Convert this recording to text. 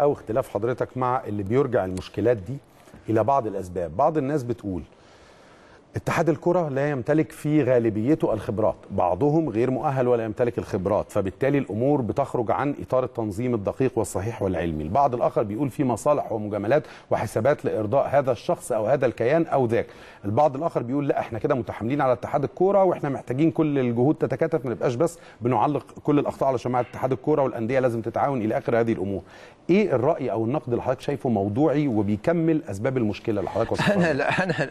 او اختلاف حضرتك مع اللي بيرجع المشكلات دي الى بعض الاسباب بعض الناس بتقول اتحاد الكرة لا يمتلك في غالبيته الخبرات بعضهم غير مؤهل ولا يمتلك الخبرات فبالتالي الأمور بتخرج عن إطار التنظيم الدقيق والصحيح والعلمي البعض الآخر بيقول في مصالح ومجاملات وحسابات لإرضاء هذا الشخص أو هذا الكيان أو ذاك البعض الآخر بيقول لا احنا كده متحاملين على اتحاد الكرة وإحنا محتاجين كل الجهود تتكاتف ما نبقاش بس بنعلق كل الأخطاء على شماعة اتحاد الكرة والأندية لازم تتعاون إلى آخر هذه الأمور ايه الرأي أو النقد اللي حضرتك شايفه موضوعي وبيكمل أسباب المشكلة اللي حضرتك أنا لا أنا